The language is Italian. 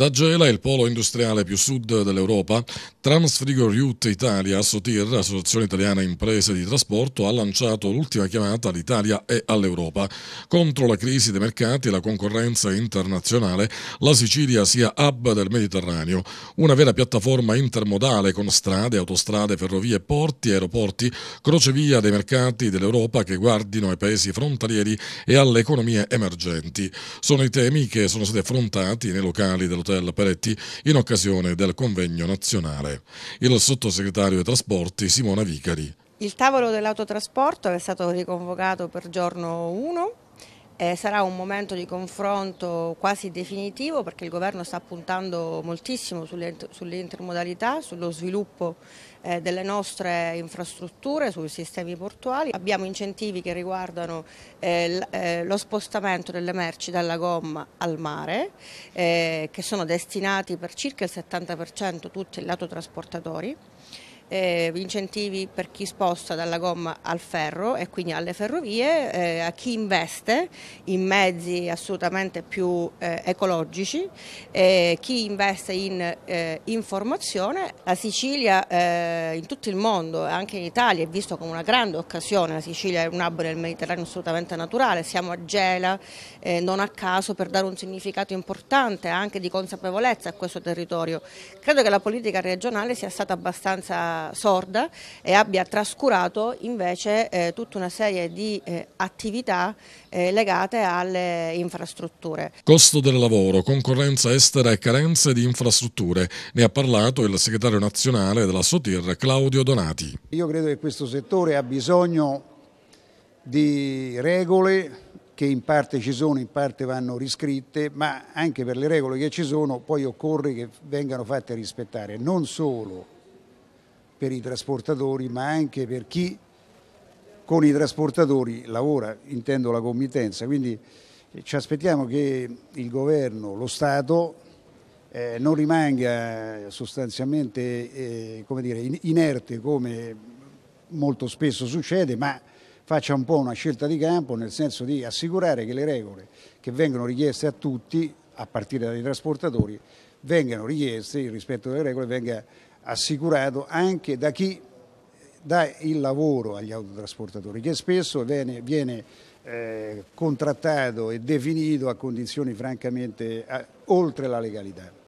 D'Agela è il polo industriale più sud dell'Europa. Transfrigoriut Italia, SOTIR, Associazione Italiana Imprese di Trasporto, ha lanciato l'ultima chiamata all'Italia e all'Europa. Contro la crisi dei mercati e la concorrenza internazionale, la Sicilia sia hub del Mediterraneo, una vera piattaforma intermodale con strade, autostrade, ferrovie, porti, aeroporti, crocevia dei mercati dell'Europa che guardino ai paesi frontalieri e alle economie emergenti. Sono i temi che sono stati affrontati nei locali dell'hotel Hotel Peretti in occasione del convegno nazionale. Il sottosegretario ai trasporti Simona Vicari. Il tavolo dell'autotrasporto è stato riconvocato per giorno 1 eh, sarà un momento di confronto quasi definitivo perché il governo sta puntando moltissimo sull'intermodalità, sull sullo sviluppo eh, delle nostre infrastrutture, sui sistemi portuali. Abbiamo incentivi che riguardano eh, eh lo spostamento delle merci dalla gomma al mare, eh, che sono destinati per circa il 70% tutto il lato trasportatori eh, incentivi per chi sposta dalla gomma al ferro e quindi alle ferrovie, eh, a chi investe in mezzi assolutamente più eh, ecologici, eh, chi investe in eh, informazione. La Sicilia eh, in tutto il mondo, anche in Italia, è vista come una grande occasione, la Sicilia è un hub del Mediterraneo assolutamente naturale, siamo a Gela non a caso per dare un significato importante anche di consapevolezza a questo territorio. Credo che la politica regionale sia stata abbastanza sorda e abbia trascurato invece eh, tutta una serie di eh, attività eh, legate alle infrastrutture. Costo del lavoro, concorrenza estera e carenze di infrastrutture. Ne ha parlato il segretario nazionale della Sotir Claudio Donati. Io credo che questo settore ha bisogno di regole che in parte ci sono, in parte vanno riscritte, ma anche per le regole che ci sono poi occorre che vengano fatte rispettare non solo per i trasportatori ma anche per chi con i trasportatori lavora, intendo la committenza, quindi eh, ci aspettiamo che il governo, lo Stato eh, non rimanga sostanzialmente eh, come dire, inerte come molto spesso succede, ma faccia un po' una scelta di campo nel senso di assicurare che le regole che vengono richieste a tutti, a partire dai trasportatori, vengano richieste, il rispetto delle regole venga assicurato anche da chi dà il lavoro agli autotrasportatori, che spesso viene, viene eh, contrattato e definito a condizioni francamente eh, oltre la legalità.